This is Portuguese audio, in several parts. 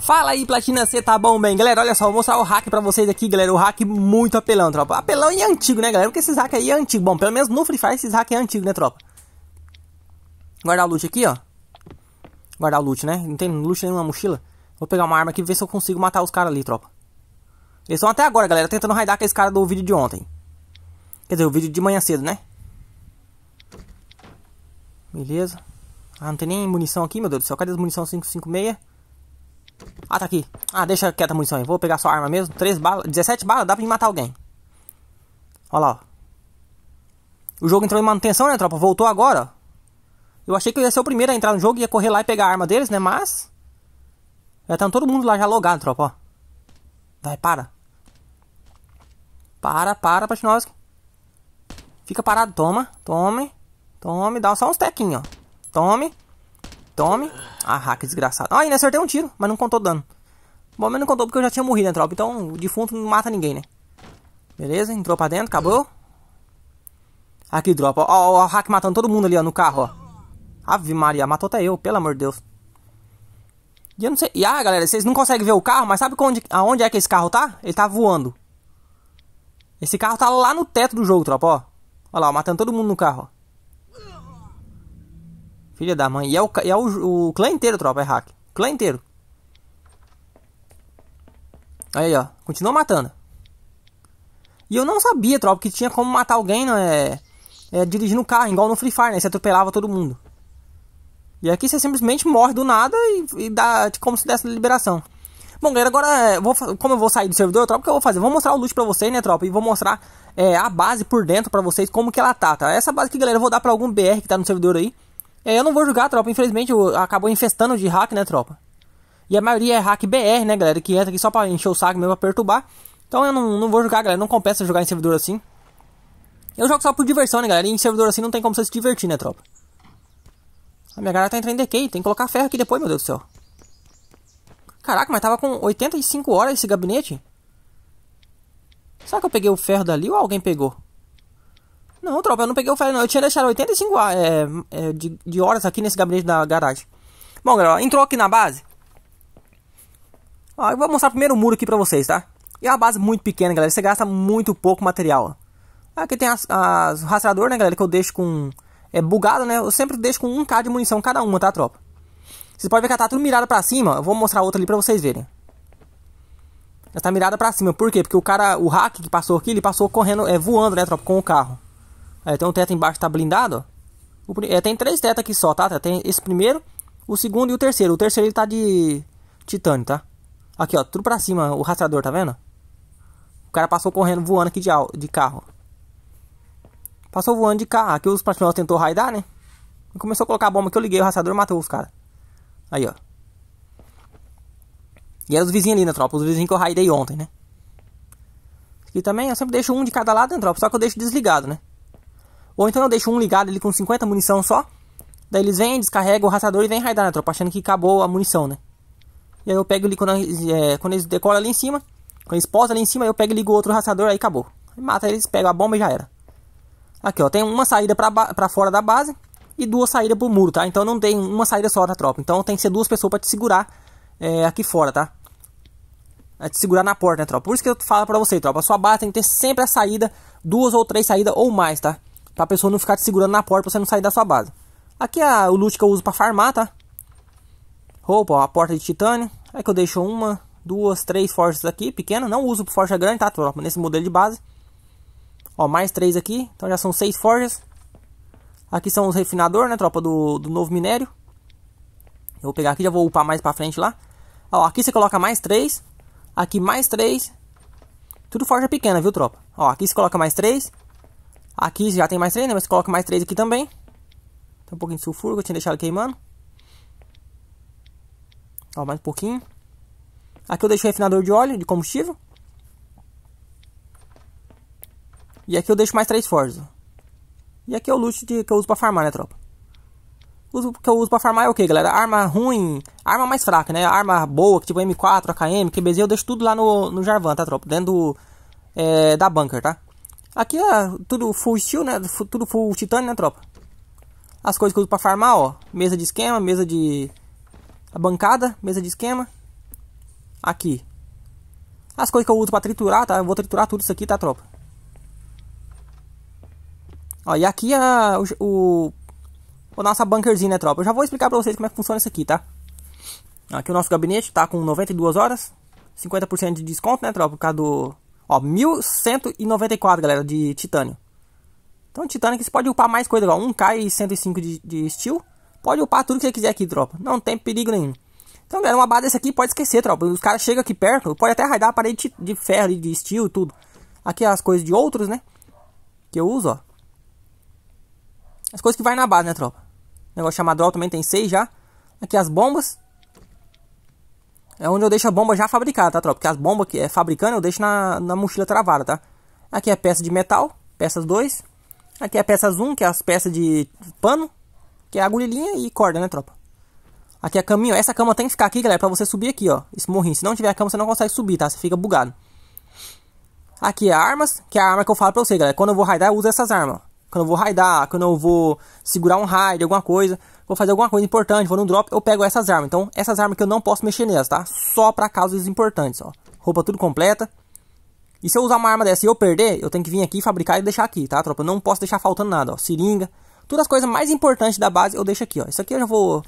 Fala aí, Platina C, tá bom, bem? Galera, olha só, vou mostrar o hack pra vocês aqui, galera. O hack muito apelão, tropa. Apelão e antigo, né, galera? Porque esses hack aí é antigo. Bom, pelo menos no Free Fire esses hack é antigo, né, tropa? Guardar o loot aqui, ó. Guardar o loot, né? Não tem loot nenhuma mochila. Vou pegar uma arma aqui e ver se eu consigo matar os caras ali, tropa. Eles estão até agora, galera, tentando raidar esse caras do vídeo de ontem. Quer dizer, o vídeo de manhã cedo, né? Beleza. Ah, não tem nem munição aqui, meu Deus do céu. Cadê as munição 556? Ah, tá aqui. Ah, deixa quieta a munição aí. Vou pegar sua arma mesmo. 3 balas, 17 balas, dá pra matar alguém. Olha lá, ó. O jogo entrou em manutenção, né, tropa? Voltou agora. Eu achei que eu ia ser o primeiro a entrar no jogo e ia correr lá e pegar a arma deles, né? Mas. Já tá todo mundo lá já logado, tropa, ó. Vai, para. Para, para, Patinovski. Fica parado, toma, tome, tome, dá só uns tequinhos, ó. Tome. Tome. Ah, hack desgraçado. Ah, ainda acertei um tiro, mas não contou dano. Bom, mas não contou porque eu já tinha morrido, né, tropa? Então o defunto não mata ninguém, né? Beleza, entrou pra dentro, acabou. Aqui, dropa. Ó, ó, o hack matando todo mundo ali, ó, no carro, ó. Ave Maria, matou até eu, pelo amor de Deus. E eu não sei. E ah, galera, vocês não conseguem ver o carro, mas sabe onde, aonde é que esse carro tá? Ele tá voando. Esse carro tá lá no teto do jogo, tropa, ó. Olha lá, ó, matando todo mundo no carro, ó. Filha da mãe. E é o, e é o, o clã inteiro, tropa, é hack. clã inteiro. Aí, ó. Continua matando. E eu não sabia, tropa, que tinha como matar alguém, né? É, é dirigindo o carro, igual no Free Fire, né? Você atropelava todo mundo. E aqui você simplesmente morre do nada e, e dá tipo, como se desse liberação. Bom, galera, agora, é, vou, como eu vou sair do servidor, tropa, o que eu vou fazer? vou mostrar o loot pra vocês, né, tropa? E vou mostrar é, a base por dentro pra vocês, como que ela tá, tá? Essa base aqui, galera, eu vou dar pra algum BR que tá no servidor aí. É, eu não vou julgar, tropa. Infelizmente, acabou infestando de hack, né, tropa? E a maioria é hack BR, né, galera? Que entra aqui só pra encher o saco mesmo, pra perturbar. Então eu não, não vou jogar galera. Não compensa jogar em servidor assim. Eu jogo só por diversão, né, galera? E em servidor assim não tem como você se divertir, né, tropa? A minha galera tá entrando em decay. Tem que colocar ferro aqui depois, meu Deus do céu. Caraca, mas tava com 85 horas esse gabinete. Será que eu peguei o ferro dali ou alguém pegou? Não, tropa, eu não peguei o ferro, não. Eu tinha deixado 85 ah, é, é, de, de, horas aqui nesse gabinete da garagem. Bom, galera, entrou aqui na base. Ó, eu vou mostrar primeiro o muro aqui pra vocês, tá? É uma base muito pequena, galera. Você gasta muito pouco material, ó. Aqui tem as, as, o rastreador, né, galera, que eu deixo com... É bugado, né? Eu sempre deixo com 1k de munição cada uma, tá, tropa? Vocês podem ver que ela tá tudo mirada pra cima. Eu vou mostrar outra ali pra vocês verem. Ela tá mirada pra cima. Por quê? Porque o cara, o hack que passou aqui, ele passou correndo, é, voando, né, tropa, com o carro. É, tem um teto embaixo que tá blindado. O, é, tem três tetas aqui só, tá? Tem esse primeiro, o segundo e o terceiro. O terceiro ele tá de titânio, tá? Aqui, ó, tudo pra cima, o rastreador, tá vendo? O cara passou correndo, voando aqui de, de carro. Passou voando de carro. Aqui os patrulheiros tentou raidar, né? E começou a colocar a bomba que eu liguei, o rastreador matou os caras. Aí, ó. E era os vizinhos ali, né, tropa? Os vizinhos que eu raidei ontem, né? E também eu sempre deixo um de cada lado, né, tropa? Só que eu deixo desligado, né? Ou então eu deixo um ligado ali com 50 munição só. Daí eles vêm, descarregam o raçador e vem raidar na né? tropa, achando que acabou a munição, né? E aí eu pego ali quando, é, quando eles decolam ali em cima. Quando eles posam ali em cima, eu pego e ligo outro raçador, aí acabou. Mata eles, pega a bomba e já era. Aqui, ó, tem uma saída pra, pra fora da base e duas saídas pro muro, tá? Então não tem uma saída só da tropa. Então tem que ser duas pessoas para te segurar é, aqui fora, tá? É te segurar na porta, né, tropa? Por isso que eu falo pra você, tropa. A sua base tem que ter sempre a saída, duas ou três saídas ou mais, tá? Pra pessoa não ficar te segurando na porta pra você não sair da sua base. Aqui é o loot que eu uso pra farmar, tá? Roupa, ó, a porta de titânio. Aí é que eu deixo uma, duas, três forças aqui, pequena. Não uso forja grande, tá, tropa? Nesse modelo de base. Ó, mais três aqui. Então já são seis forjas. Aqui são os refinadores, né, tropa? Do, do novo minério. Eu vou pegar aqui, já vou upar mais pra frente lá. Ó, aqui você coloca mais três. Aqui mais três. Tudo forja pequena, viu, tropa? Ó, aqui você coloca mais três. Aqui já tem mais três, né? Mas coloca mais três aqui também. Tem um pouquinho de sulfuro que eu tinha deixado queimando. Ó, mais um pouquinho. Aqui eu deixo o refinador de óleo, de combustível. E aqui eu deixo mais três forja. E aqui é o loot de, que eu uso pra farmar, né, tropa? O que eu uso pra farmar é o que, galera? Arma ruim, arma mais fraca, né? Arma boa, tipo M4, AKM, QBZ, eu deixo tudo lá no, no Jarvan, tá, tropa? Dentro do, é, da bunker, tá? Aqui é tudo full steel, né? Tudo full titânio, né, tropa? As coisas que eu uso pra farmar, ó. Mesa de esquema, mesa de... A bancada, mesa de esquema. Aqui. As coisas que eu uso pra triturar, tá? Eu vou triturar tudo isso aqui, tá, tropa? Ó, e aqui a... O... O nossa bunkerzinha, né, tropa? Eu já vou explicar pra vocês como é que funciona isso aqui, tá? Aqui o nosso gabinete tá com 92 horas. 50% de desconto, né, tropa? Por causa do Ó, 1194, galera, de titânio. Então, titânio que você pode upar mais coisa, ó. 1k e 105 de, de steel. Pode upar tudo que você quiser aqui, tropa. Não tem perigo nenhum. Então, galera, uma barra desse aqui pode esquecer, tropa. Os caras chegam aqui perto, pode até raidar a parede de ferro, de steel e tudo. Aqui as coisas de outros, né? Que eu uso, ó. As coisas que vai na base, né, tropa? O negócio chamado também tem 6 já. Aqui as bombas. É onde eu deixo a bomba já fabricada, tá, tropa? Porque as bombas que é fabricando eu deixo na, na mochila travada, tá? Aqui é peça de metal, peças 2. Aqui é peças 1, um, que é as peças de pano, que é agulhinha e corda, né, tropa? Aqui é caminho. Essa cama tem que ficar aqui, galera, pra você subir aqui, ó. Esse morrinho. Se não tiver a cama, você não consegue subir, tá? Você fica bugado. Aqui é armas, que é a arma que eu falo pra você, galera. Quando eu vou raidar, eu uso essas armas. Quando eu vou raidar, quando eu vou segurar um raid, alguma coisa vou fazer alguma coisa importante, vou no drop, eu pego essas armas. Então, essas armas que eu não posso mexer nelas, tá? Só para casos importantes, ó. Roupa tudo completa. E se eu usar uma arma dessa e eu perder, eu tenho que vir aqui, fabricar e deixar aqui, tá, tropa? Eu não posso deixar faltando nada, ó. Seringa. Todas as coisas mais importantes da base eu deixo aqui, ó. Isso aqui eu já vou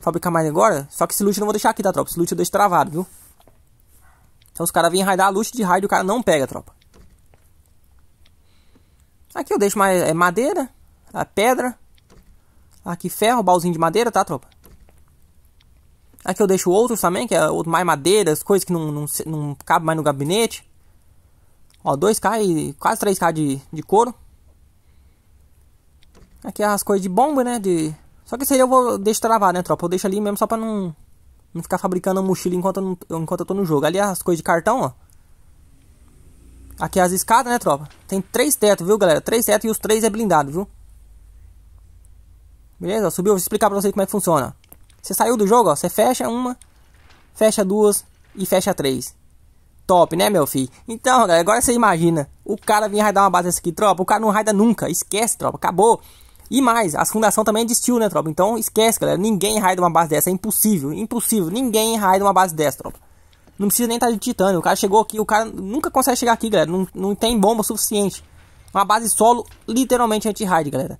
fabricar mais agora. Só que esse loot eu não vou deixar aqui, tá, tropa? Esse loot eu deixo travado, viu? Então os caras vêm raidar loot de raid o cara não pega, tropa. Aqui eu deixo mais é, madeira, a pedra, Aqui ferro, balzinho de madeira, tá, tropa? Aqui eu deixo outros também, que é mais madeiras, coisas que não, não, não cabe mais no gabinete. Ó, 2K e quase 3K de, de couro. Aqui é as coisas de bomba, né? De... Só que isso aí eu vou deixo travar, né, tropa? Eu deixo ali mesmo só pra não, não ficar fabricando mochila enquanto eu, não, enquanto eu tô no jogo. Ali é as coisas de cartão, ó. Aqui é as escadas, né, tropa? Tem três tetos, viu, galera? Três tetos e os três é blindado, viu? Beleza? Subiu, vou explicar pra vocês como é que funciona. Você saiu do jogo, ó, você fecha uma, fecha duas e fecha três. Top, né, meu filho? Então, galera, agora você imagina. O cara vem raidar uma base dessa aqui, tropa. O cara não raida nunca. Esquece, tropa. Acabou. E mais, as fundação também é de né, tropa? Então, esquece, galera. Ninguém raida uma base dessa. É impossível. Impossível. Ninguém raida uma base dessa, tropa. Não precisa nem estar tá de titânio. O cara chegou aqui. O cara nunca consegue chegar aqui, galera. Não, não tem bomba suficiente. Uma base solo, literalmente anti-raid, galera.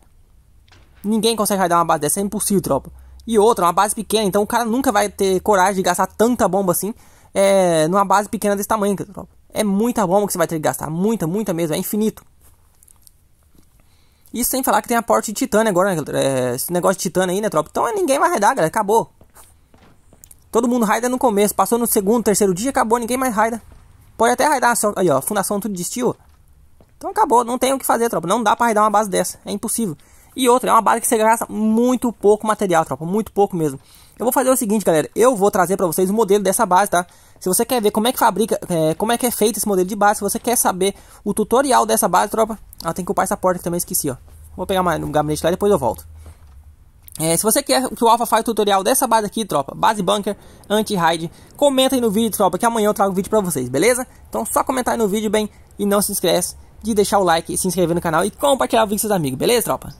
Ninguém consegue raidar uma base dessa, é impossível, tropa. E outra, uma base pequena, então o cara nunca vai ter coragem de gastar tanta bomba assim é, numa base pequena desse tamanho, tropa. É muita bomba que você vai ter que gastar, muita, muita mesmo, é infinito. Isso sem falar que tem a porte de titânio agora, né, é, esse negócio de titânio aí, né, tropa? Então ninguém vai raidar, galera, acabou. Todo mundo raida no começo, passou no segundo, terceiro dia, acabou, ninguém mais raida. Pode até raidar, só, aí ó, fundação tudo de estilo. Então acabou, não tem o que fazer, tropa, não dá pra raidar uma base dessa, é impossível. E outra, é uma base que você gasta muito pouco material, tropa, muito pouco mesmo. Eu vou fazer o seguinte, galera, eu vou trazer para vocês o modelo dessa base, tá? Se você quer ver como é que fabrica, é, como é que é feito esse modelo de base, se você quer saber o tutorial dessa base, tropa, ah, tem que ocupar essa porta que também esqueci, ó. Vou pegar mais no gabinete lá e depois eu volto. É, se você quer que o Alpha faça o tutorial dessa base aqui, tropa, base bunker, anti hide comenta aí no vídeo, tropa, que amanhã eu trago o vídeo pra vocês, beleza? Então só comentar aí no vídeo, bem, e não se esquece de deixar o like, se inscrever no canal e compartilhar o vídeo com seus amigos, beleza, tropa?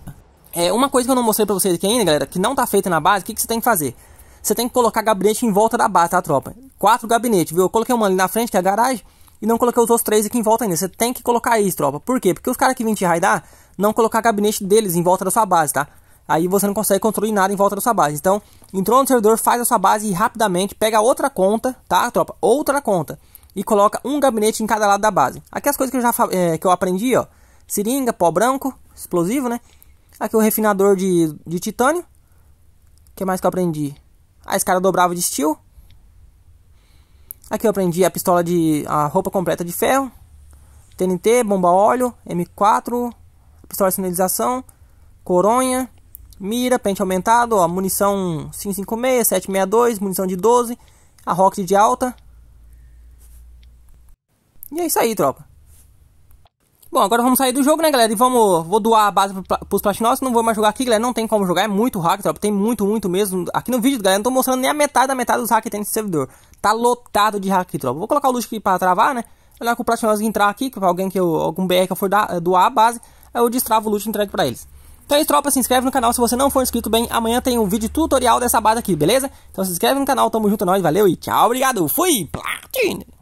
É, uma coisa que eu não mostrei pra vocês aqui ainda, galera, que não tá feita na base, o que, que você tem que fazer? Você tem que colocar gabinete em volta da base, tá, tropa? Quatro gabinetes, viu? Eu coloquei uma ali na frente, que é a garagem, e não coloquei os outros três aqui em volta ainda. Você tem que colocar isso, tropa. Por quê? Porque os caras que vêm te raidar, não colocar gabinete deles em volta da sua base, tá? Aí você não consegue construir nada em volta da sua base. Então, entrou no servidor, faz a sua base e rapidamente pega outra conta, tá, tropa? Outra conta. E coloca um gabinete em cada lado da base. Aqui as coisas que eu já é, que eu aprendi, ó. Seringa, pó branco, explosivo, né? Aqui o um refinador de, de titânio. O que mais que eu aprendi? A escada dobrava de steel. Aqui eu aprendi a pistola de... a roupa completa de ferro. TNT, bomba óleo, M4, pistola de sinalização, coronha, mira, pente aumentado, ó, munição 556, 762, munição de 12, a rocket de alta. E é isso aí, tropa. Bom, agora vamos sair do jogo, né, galera? E vamos... Vou doar a base pro, pros platinos Não vou mais jogar aqui, galera. Não tem como jogar. É muito hack, tropa. Tem muito, muito mesmo. Aqui no vídeo, galera, não tô mostrando nem a metade da metade dos hacks que tem nesse servidor. Tá lotado de hack, tropa. Vou colocar o luxo aqui pra travar, né? lá com o Platinós entrar aqui. Pra alguém que eu... Algum BR que eu for dar, eh, doar a base. Aí eu destravo o loot e entrego pra eles. Então é isso, tropa. Se inscreve no canal se você não for inscrito bem. Amanhã tem um vídeo tutorial dessa base aqui, beleza? Então se inscreve no canal. Tamo junto, é nós. Valeu e tchau. Obrigado. Fui. Platine.